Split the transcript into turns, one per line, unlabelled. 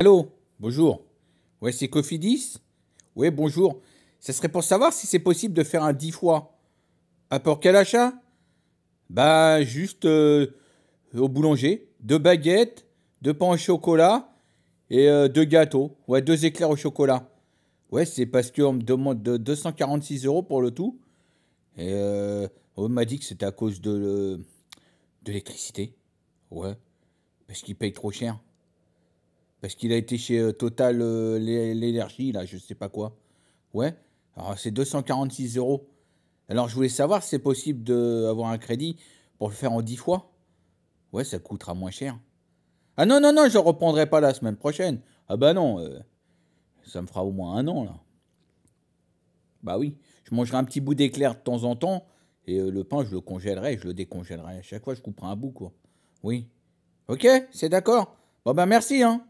Allô, bonjour. Ouais, c'est Cofidis Ouais, bonjour. Ça serait pour savoir si c'est possible de faire un 10 fois. Apport quel achat Bah, juste euh, au boulanger. Deux baguettes, deux pains au chocolat et euh, deux gâteaux. Ouais, deux éclairs au chocolat. Ouais, c'est parce qu'on me demande de 246 euros pour le tout. Et euh, on m'a dit que c'était à cause de l'électricité. Ouais, parce qu'ils payent trop cher. Parce qu'il a été chez euh, Total euh, l'énergie, là, je sais pas quoi. Ouais. Alors c'est 246 euros. Alors je voulais savoir si c'est possible d'avoir un crédit pour le faire en 10 fois. Ouais, ça coûtera moins cher. Ah non, non, non, je ne reprendrai pas la semaine prochaine. Ah bah non, euh, ça me fera au moins un an là. Bah oui, je mangerai un petit bout d'éclair de temps en temps et le pain, je le congèlerai, je le décongèlerai. À chaque fois, je couperai un bout quoi. Oui. Ok, c'est d'accord. Bon ben, merci hein.